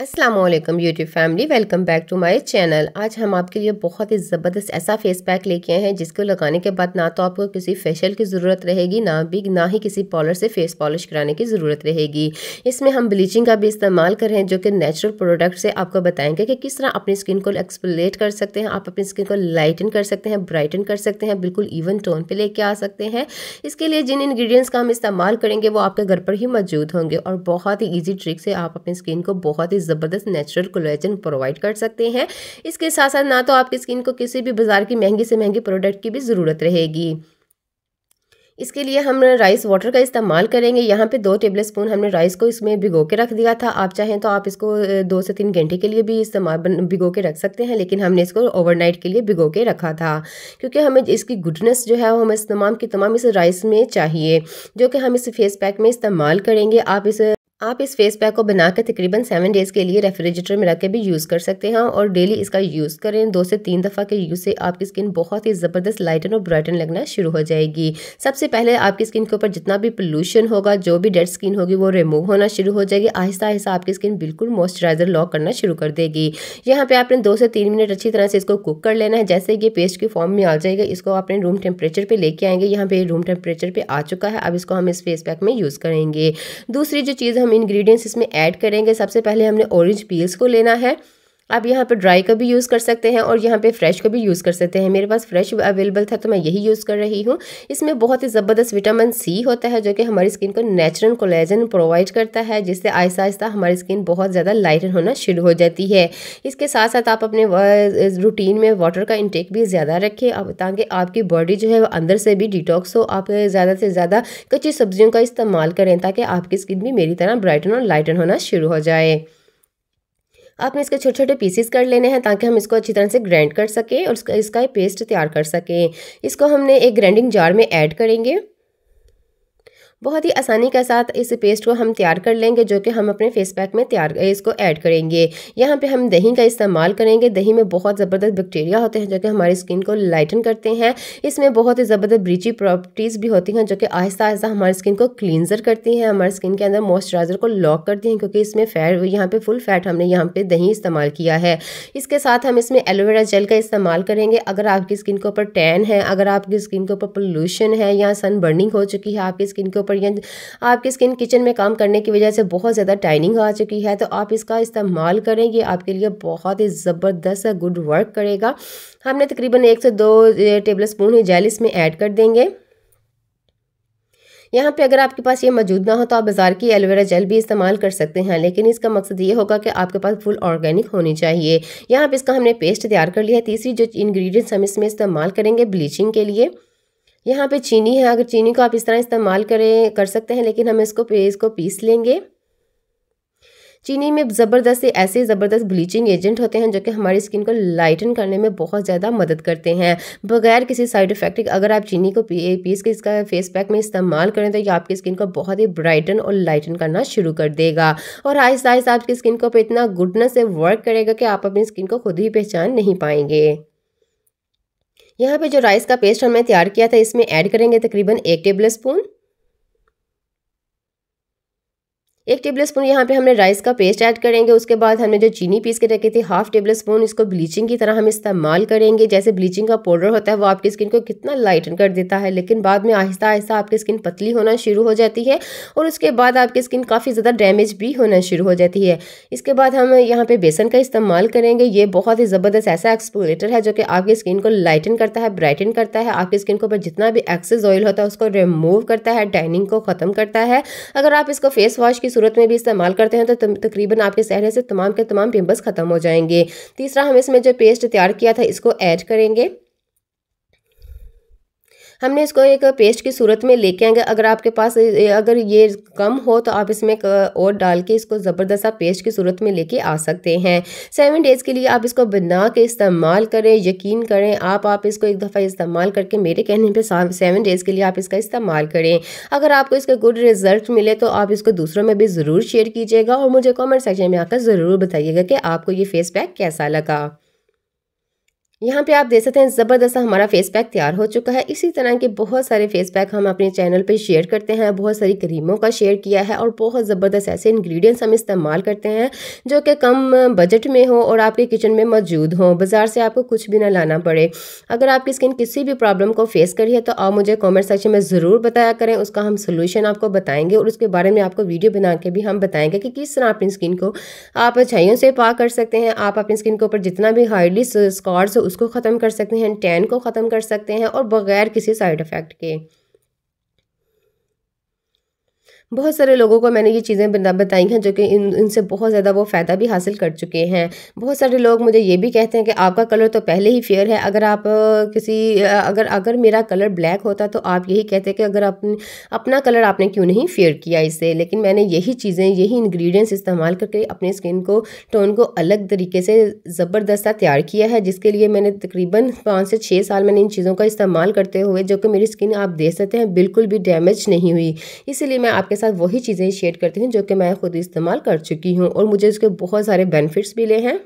Aslam YouTube family welcome back to my channel आज हम आपके लिए बहुत ही ज़बरदस्त ऐसा फेस पैक लेके आए हैं जिसको लगाने के बाद ना तो आपको किसी फेशियल की ज़रूरत रहेगी ना भी ना ही किसी पॉलर से फेस पॉलिश कराने की ज़रूरत रहेगी इसमें हम ब्लीचिंग का भी इस्तेमाल कर रहे हैं जो कि नेचुरल प्रोडक्ट से आपको बताएंगे कि किस तरह अपनी स्किन को एक्सप्लेट कर सकते हैं आप अपनी स्किन को लाइटन कर सकते हैं ब्राइटन कर सकते हैं बिल्कुल इवन टोन पर लेके आ सकते हैं इसके लिए जिन इन्ग्रीडियंट्स का हम इस्तेमाल करेंगे वो आपके घर पर ही मौजूद होंगे और बहुत ही ईजी ट्रिक से आप अपनी स्किन को बहुत ही ज़बरदस्त नेचुरल कोलेजन प्रोवाइड कर सकते हैं इसके साथ साथ ना तो आपकी स्किन को किसी भी बाज़ार की महंगी से महंगी प्रोडक्ट की भी ज़रूरत रहेगी इसके लिए हम राइस वाटर का इस्तेमाल करेंगे यहाँ पे दो टेबल स्पून हमने राइस को इसमें भिगो के रख दिया था आप चाहें तो आप इसको दो से तीन घंटे के लिए भी इस्तेमाल भिगो के रख सकते हैं लेकिन हमने इसको ओवरनाइट के लिए भिगो के रखा था क्योंकि हमें इसकी गुडनेस जो है वो हमें तमाम की तमाम इस राइस में चाहिए जो कि हम इस फेस पैक में इस्तेमाल करेंगे आप इस आप इस फेस पैक को बनाकर तकरीबन सेवन डेज़ के लिए रेफ्रिजरेटर में रख के भी यूज़ कर सकते हैं और डेली इसका यूज़ करें दो से तीन दफ़ा के यूज़ से आपकी स्किन बहुत ही ज़बरदस्त लाइटन और ब्राइटन लगना शुरू हो जाएगी सबसे पहले आपकी स्किन के ऊपर जितना भी पोल्यूशन होगा जो भी डेड स्किन होगी वो रिमूव होना शुरू हो जाएगी आहिस्ता आहिस्ता आपकी स्किन बिल्कुल मॉइस्चराइज़र लॉक करना शुरू कर देगी यहाँ पर आपने दो से तीन मिनट अच्छी तरह से इसको कुक कर लेना है जैसे ये पेस्ट के फॉर्म में आ जाएगा इसको आपने रूम टेम्परेचर पर लेके आएंगे यहाँ पर रूम टेम्परेचर पर आ चुका है अब इसको हम इस फेस पैक में यूज़ करेंगे दूसरी जो चीज़ हम हम इंग्रेडिएंट्स इसमें ऐड करेंगे सबसे पहले हमने ऑरेंज पील्स को लेना है आप यहाँ पर ड्राई का भी यूज़ कर सकते हैं और यहाँ पे फ्रेश का भी यूज़ कर सकते हैं मेरे पास फ्रेश अवेलेबल था तो मैं यही यूज़ कर रही हूँ इसमें बहुत ही ज़बरदस्त विटामिन सी होता है जो कि हमारी स्किन को नेचुरल कोलेजन प्रोवाइड करता है जिससे आहिस्ता आहिस्ता हमारी स्किन बहुत ज़्यादा लाइटन होना शुरू हो जाती है इसके साथ साथ आप अपने रूटीन में वाटर का इंटेक भी ज़्यादा रखें ताकि आपकी बॉडी जो है अंदर से भी डिटॉक्स हो आप ज़्यादा से ज़्यादा कच्ची सब्जियों का इस्तेमाल करें ताकि आपकी स्किन भी मेरी तरह ब्राइटन और लाइटन होना शुरू हो जाए आपने इसके छोटे छोटे पीसेस कर लेने हैं ताकि हम इसको अच्छी तरह से ग्राइंड कर सकें और इसका इसका पेस्ट तैयार कर सकें इसको हमने एक ग्राइंडिंग जार में ऐड करेंगे बहुत ही आसानी के साथ इस पेस्ट को हम तैयार कर लेंगे जो कि हम अपने फेस पैक में तैयार इसको ऐड करेंगे यहाँ पे हम दही का इस्तेमाल करेंगे दही में बहुत ज़बरदस्त बैक्टीरिया होते हैं जो कि हमारी स्किन को लाइटन करते हैं इसमें बहुत ही ज़बरदस्त ब्रीची प्रॉपर्टीज़ भी होती हैं जो कि आहिस्ता आहिस्ता हमारी स्किन को क्लिनजर करती हैं हमारी स्किन के अंदर मॉइस्चराइज़र को लॉक करती हैं क्योंकि इसमें फैट यहाँ पर फुल फैट हमने यहाँ पर दही इस्तेमाल किया है इसके साथ हम इसमें एलोवेरा जेल का इस्तेमाल करेंगे अगर आपकी स्किन के ऊपर टैन है अगर आपकी स्किन के ऊपर पोल्यूशन है या सन बर्निंग हो चुकी है आपकी स्किन के ऊपर पड़ी हैं आपकी स्किन किचन में काम करने की वजह से बहुत ज़्यादा टाइनिंग आ चुकी है तो आप इसका इस्तेमाल करें ये आपके लिए बहुत ही ज़बरदस्त गुड वर्क करेगा हमने तकरीबन एक से दो टेबल स्पून जेल इसमें ऐड कर देंगे यहाँ पे अगर आपके पास ये मौजूद ना हो तो आप बाज़ार की एलोवेरा जेल भी इस्तेमाल कर सकते हैं लेकिन इसका मकसद ये होगा कि आपके पास फुल ऑर्गेनिक होनी चाहिए यहाँ पे इसका हमने पेस्ट तैयार कर लिया है तीसरी जो इंग्रेडिएंट्स हम इसमें इस्तेमाल करेंगे ब्लीचिंग के लिए यहाँ पे चीनी है अगर चीनी को आप इस तरह इस्तेमाल करें कर सकते हैं लेकिन हम इसको इसको पीस लेंगे चीनी में ज़बरदस्त ऐसे ज़बरदस्त ब्लीचिंग एजेंट होते हैं जो कि हमारी स्किन को लाइटन करने में बहुत ज़्यादा मदद करते हैं बगैर किसी साइड इफेक्ट अगर आप चीनी को पी, पीस के इसका फेस पैक में इस्तेमाल करें तो ये आपकी स्किन को बहुत ही ब्राइटन और लाइटन करना शुरू कर देगा और आहिस्ता आहिस्ता आपकी स्किन को पर इतना गुडनेस से वर्क करेगा कि आप अपनी स्किन को खुद ही पहचान नहीं पाएंगे यहाँ पे जो राइस का पेस्ट हमने तैयार किया था इसमें ऐड करेंगे तकरीबन एक टेबल स्पून एक टेबल स्पून यहाँ पे हमने राइस का पेस्ट ऐड करेंगे उसके बाद हमने जो चीनी पीस के रखी थी हाफ टेबल स्पून इसको ब्लीचिंग की तरह हम इस्तेमाल करेंगे जैसे ब्लीचिंग का पाउडर होता है वो आपकी स्किन को कितना लाइटन कर देता है लेकिन बाद में आहिस्ता आहिस्ता आपकी स्किन पतली होना शुरू हो जाती है और उसके बाद आपकी स्किन काफ़ी ज़्यादा डैमेज भी होना शुरू हो जाती है इसके बाद हम यहाँ पे बेसन का इस्तेमाल करेंगे ये बहुत ही ज़बरदस्त ऐसा एक्सपोलेटर है जो कि आपकी स्किन को लाइटन करता है ब्राइटन करता है आपकी स्किन के ऊपर जितना भी एक्सेस ऑयल होता है उसको रिमूव करता है डाइनिंग को ख़त्म करता है अगर आप इसको फेस वॉश की सूरत में भी इस्तेमाल करते हैं तो तकरीबन आपके चेहरे से तमाम के तमाम पिम्पल्स ख़त्म हो जाएंगे तीसरा हम इसमें जो पेस्ट तैयार किया था इसको ऐड करेंगे हमने इसको एक पेस्ट की सूरत में लेके आएंगे अगर आपके पास अगर ये कम हो तो आप इसमें और डाल के इसको ज़बरदस्त आप पेस्ट की सूरत में लेके आ सकते हैं सेवन डेज़ के लिए आप इसको बना के इस्तेमाल करें यकीन करें आप आप इसको एक दफ़ा इस्तेमाल करके मेरे कहने पर सेवन डेज़ के लिए आप इसका इस्तेमाल करें अगर आपको इसका गुड रिजल्ट मिले तो आप इसको दूसरों में भी ज़रूर शेयर कीजिएगा और मुझे कॉमेंट सेक्शन में आकर ज़रूर बताइएगा कि आपको ये फेस पैक कैसा लगा यहाँ पे आप देख सकते हैं ज़बरदस्त हमारा फेस पैक तैयार हो चुका है इसी तरह के बहुत सारे फेस पैक हम अपने चैनल पे शेयर करते हैं बहुत सारी क्रीमों का शेयर किया है और बहुत ज़बरदस्त ऐसे इंग्रेडिएंट्स हम इस्तेमाल करते हैं जो कि कम बजट में हो और आपके किचन में मौजूद हो बाज़ार से आपको कुछ भी ना लाना पड़े अगर आपकी स्किन किसी भी प्रॉब्लम को फेस करी है तो आप मुझे कॉमेंट सेक्शन में ज़रूर बताया करें उसका हम सोल्यूशन आपको बताएँगे और उसके बारे में आपको वीडियो बना के भी हम बताएँगे कि किस तरह अपनी स्किन को आप अच्छाइयों से पा कर सकते हैं आप अपनी स्किन के ऊपर जितना भी हाईली स्कॉर्स उसको ख़त्म कर सकते हैं टैन को ख़त्म कर सकते हैं और बग़ैर किसी साइड इफ़ेक्ट के बहुत सारे लोगों को मैंने ये चीज़ें बताई हैं जो कि इन इनसे बहुत ज़्यादा वो फ़ायदा भी हासिल कर चुके हैं बहुत सारे लोग मुझे ये भी कहते हैं कि आपका कलर तो पहले ही फेयर है अगर आप किसी अगर अगर मेरा कलर ब्लैक होता तो आप यही कहते कि अगर आप अपना कलर आपने क्यों नहीं फेयर किया इससे लेकिन मैंने यही चीज़ें यही इन्ग्रीडियंट्स इस्तेमाल करके अपनी स्किन को टोन को अलग तरीके से ज़बरदस्त तैयार किया है जिसके लिए मैंने तकरीबन पाँच से छः साल मैंने इन चीज़ों का इस्तेमाल करते हुए जो कि मेरी स्किन आप देख सकते हैं बिल्कुल भी डैमेज नहीं हुई इसीलिए मैं आपके साथ वही चीज़ें शेयर करती हूँ जो कि मैं खुद इस्तेमाल कर चुकी हूँ और मुझे इसके बहुत सारे बेनिफिट्स मिले हैं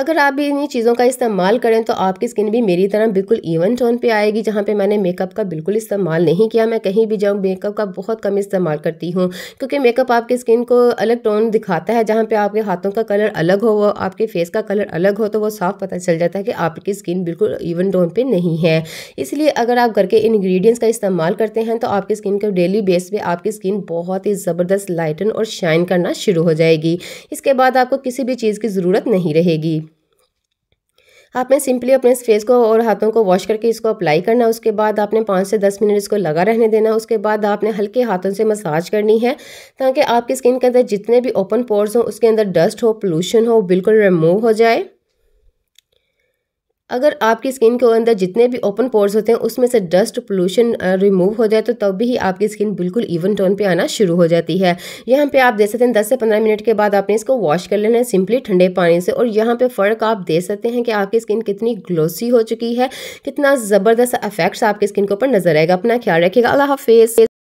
अगर आप भी इन्हीं चीज़ों का इस्तेमाल करें तो आपकी स्किन भी मेरी तरह बिल्कुल इवन टोन पे आएगी जहाँ पे मैंने मेकअप का बिल्कुल इस्तेमाल नहीं किया मैं कहीं भी जाऊँ मेकअप का बहुत कम इस्तेमाल करती हूँ क्योंकि मेकअप आपकी स्किन को अलग टोन दिखाता है जहाँ पर आपके हाथों का कलर अलग हो वो आपके फेस का कलर अलग हो तो वो साफ पता चल जाता है कि आपकी स्किन बिल्कुल इवन टोन पर नहीं है इसलिए अगर आप घर के इन्ग्रीडियंट्स का इस्तेमाल करते हैं तो आपकी स्किन को डेली बेस पर आपकी स्किन बहुत ही ज़बरदस्त लाइटन और शाइन करना शुरू हो जाएगी इसके बाद आपको किसी भी चीज़ की ज़रूरत नहीं रहेगी आपने सिंपली अपने फेस को और हाथों को वॉश करके इसको अप्लाई करना उसके बाद आपने पाँच से दस मिनट इसको लगा रहने देना उसके बाद आपने हल्के हाथों से मसाज करनी है ताकि आपकी स्किन के अंदर जितने भी ओपन पोर्स हों उसके अंदर डस्ट हो पोलूशन हो बिल्कुल रिमूव हो जाए अगर आपकी स्किन के अंदर जितने भी ओपन पोर्स होते हैं उसमें से डस्ट पोल्यूशन रिमूव हो जाए तो तब भी आपकी स्किन बिल्कुल इवन टोन पे आना शुरू हो जाती है यहाँ पे आप देख सकते हैं दस से पंद्रह मिनट के बाद आपने इसको वॉश कर लेना है सिंपली ठंडे पानी से और यहाँ पे फ़र्क आप देख सकते हैं कि आपकी स्किन कितनी ग्लोसी हो चुकी है कितना ज़बरदस्त अफेक्ट्स आपकी स्किन के ऊपर नजर आएगा अपना ख्याल रखिएगा अल्लाह हाफिज़